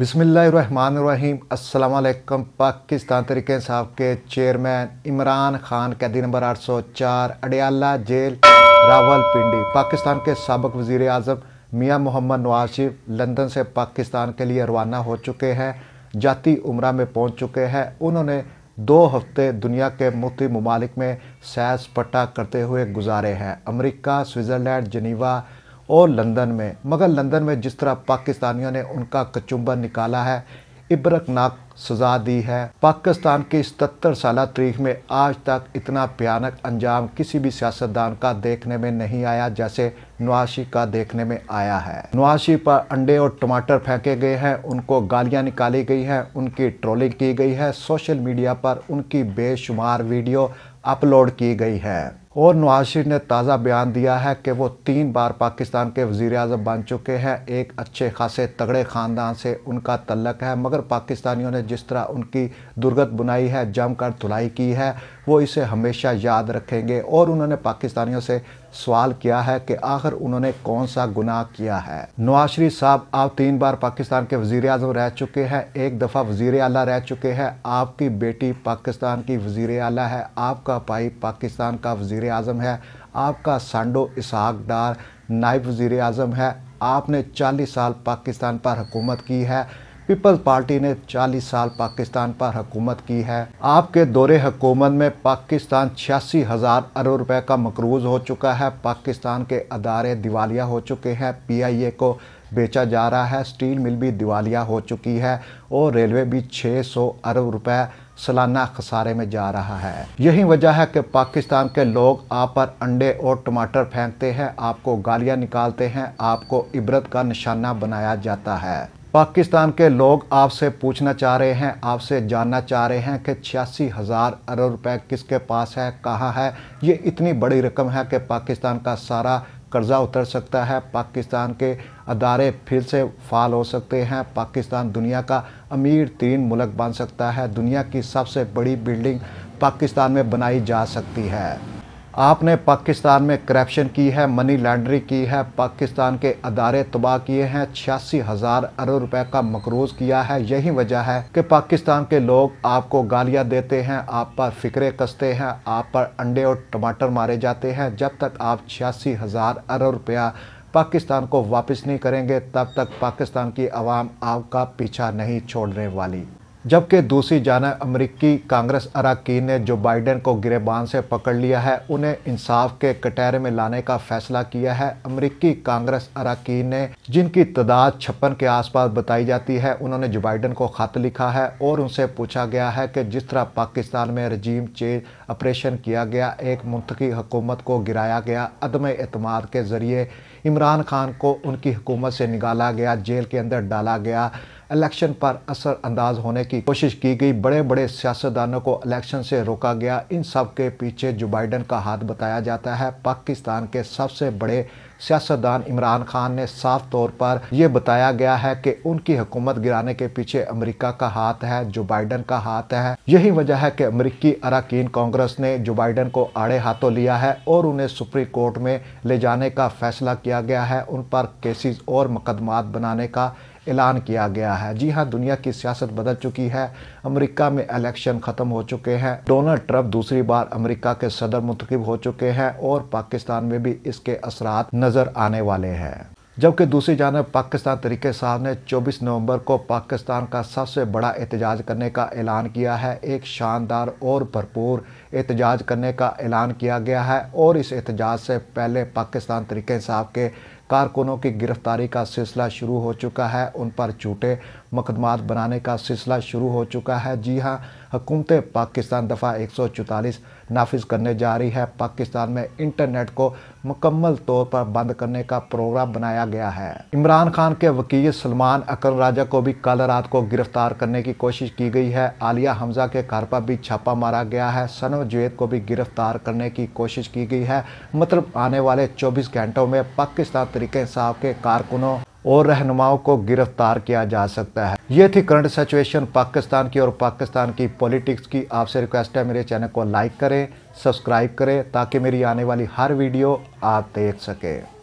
बिसमीम अल्लाम पाकिस्तान तरीके साहब के चेयरमैन इमरान खान कैदी नंबर 804 अडयाला जेल रावलपिंडी पाकिस्तान के सबक वज़ी अजम मियाँ मोहम्मद नवाज शरीफ लंदन से पाकिस्तान के लिए रवाना हो चुके हैं जाति उम्र में पहुँच चुके हैं उन्होंने दो हफ्ते दुनिया के मुख्य ममालिक में सैर सपाटा करते हुए गुजारे हैं अमरीका स्विट्ज़रलैंड जनीवा और लंदन में मगर लंदन में जिस तरह पाकिस्तानियों ने उनका कचुम्बर निकाला है इबरकनाक सजा दी है पाकिस्तान की सतर साल तारीख में आज तक इतना भयानक अंजाम किसी भी सियासतदान का देखने में नहीं आया जैसे नवाशी का देखने में आया है नवाशी पर अंडे और टमाटर फेंके गए हैं उनको गालियां निकाली गई हैं उनकी ट्रोलिंग की गई है सोशल मीडिया पर उनकी बेशुमार वीडियो अपलोड की गई है और नवाज शरीफ ने ताज़ा बयान दिया है कि वो तीन बार पाकिस्तान के वजीर अजम बन चुके हैं एक अच्छे खासे तगड़े ख़ानदान से उनका तल्लक है मगर पाकिस्तानियों ने जिस तरह उनकी दुर्गत बुनाई है जमकर धुलाई की है वो इसे हमेशा याद रखेंगे और उन्होंने पाकिस्तानियों से सवाल किया है कि आखिर उन्होंने कौन सा गुनाह किया है नवाज शरीफ साहब आप तीन बार पाकिस्तान के वजीर अजम रह चुके हैं एक दफ़ा वजीर अला रह चुके हैं आपकी बेटी पाकिस्तान की वजीर अला है आपका भाई पाकिस्तान का वजीर अजम है आपका सांडो इसहाक डार नायब वजीर अजम है आपने 40 साल पाकिस्तान पर हुकूमत की है पीपल पार्टी ने 40 साल पाकिस्तान पर हुकूमत की है आपके दौरे हुकूमत में पाकिस्तान छियासी हज़ार अरब रुपए का मकरूज हो चुका है पाकिस्तान के अदारे दिवालिया हो चुके हैं पीआईए को बेचा जा रहा है स्टील मिल भी दिवालिया हो चुकी है और रेलवे भी 600 अरब रुपए सालाना खसारे में जा रहा है यही वजह है कि पाकिस्तान के लोग आप पर अंडे और टमाटर फेंकते हैं आपको गालियां निकालते हैं आपको इबरत का निशाना बनाया जाता है पाकिस्तान के लोग आपसे पूछना चाह रहे हैं आपसे जानना चाह रहे हैं कि छियासी हज़ार अरब रुपए किसके पास है कहाँ है ये इतनी बड़ी रकम है कि पाकिस्तान का सारा कर्ज़ा उतर सकता है पाकिस्तान के अदारे फिर से फाल हो सकते हैं पाकिस्तान दुनिया का अमीर तीन मुल्क बन सकता है दुनिया की सबसे बड़ी बिल्डिंग पाकिस्तान में बनाई जा सकती है आपने पाकिस्तान में करप्शन की है मनी लॉन्ड्रिंग की है पाकिस्तान के अदारे तबाह किए हैं छियासी हज़ार अरब रुपए का मकरूज किया है यही वजह है कि पाकिस्तान के लोग आपको गालियां देते हैं आप पर फिक्रे कसते हैं आप पर अंडे और टमाटर मारे जाते हैं जब तक आप छियासी हज़ार अरब रुपया पाकिस्तान को वापस नहीं करेंगे तब तक पाकिस्तान की आवाम आपका पीछा नहीं छोड़ने वाली जबकि दूसरी जानब अमरीकी कांग्रेस अरकान ने जो बाइडन को गिरेबान से पकड़ लिया है उन्हें इंसाफ के कटहरे में लाने का फैसला किया है अमरीकी कांग्रेस अरकान ने जिनकी तादाद छप्पन के आसपास बताई जाती है उन्होंने जो बाइडन को खत लिखा है और उनसे पूछा गया है कि जिस तरह पाकिस्तान में रजीम चेंज ऑपरेशन किया गया एक मुंतकी हुकूमत को गिराया गया अदम अतमाद के ज़रिए इमरान खान को उनकी हुकूमत से निकाला गया जेल के अंदर डाला गया इलेक्शन पर असर अंदाज होने की कोशिश की गई बड़े बड़े सियासतदानों को इलेक्शन से रोका गया इन सब के पीछे जो बाइडन का हाथ बताया जाता है पाकिस्तान के सबसे बड़े सियासतदान इमरान खान ने साफ तौर पर यह बताया गया है कि उनकी हुकूमत गिराने के पीछे अमेरिका का हाथ है जो बाइडन का हाथ है यही वजह है कि अमरीकी अरकान कांग्रेस ने जो बाइडन को आड़े हाथों लिया है और उन्हें सुप्रीम कोर्ट में ले जाने का फैसला किया गया है उन पर केसेस और मुकदमात बनाने का ऐलान किया गया है जी हाँ दुनिया की सियासत बदल चुकी है अमेरिका में इलेक्शन ख़त्म हो चुके हैं डोनाल्ड ट्रंप दूसरी बार अमेरिका के सदर मुंतखब हो चुके हैं और पाकिस्तान में भी इसके असरा नज़र आने वाले हैं जबकि दूसरी जानब पाकिस्तान तरीके साहब ने 24 नवंबर को पाकिस्तान का सबसे बड़ा एहतजाज करने का ऐलान किया है एक शानदार और भरपूर एहतजाज करने का ऐलान किया गया है और इस एहतजाज से पहले पाकिस्तान तरीके साहब के कारकुनों की गिरफ्तारी का सिलसिला शुरू हो चुका है उन पर झूठे मकदमात बनाने का सिलसिला शुरू हो चुका है जी हाँ हुकूमत पाकिस्तान दफ़ा एक नाफिज करने जा रही है पाकिस्तान में इंटरनेट को मुकम्मल तौर पर बंद करने का प्रोग्राम बनाया गया है इमरान खान के वकील सलमान अकर राजा को भी कल रात को गिरफ्तार करने की कोशिश की गई है आलिया हमजा के घर पर भी छापा मारा गया है सनम जुवेद को भी गिरफ्तार करने की कोशिश की गई है मतलब आने वाले चौबीस घंटों में पाकिस्तान तरीके साहब के कारकुनों और रहनुमाओं को गिरफ्तार किया जा सकता है ये थी करंट सिचुएशन पाकिस्तान की और पाकिस्तान की पॉलिटिक्स की आपसे रिक्वेस्ट है मेरे चैनल को लाइक करें सब्सक्राइब करें ताकि मेरी आने वाली हर वीडियो आप देख सकें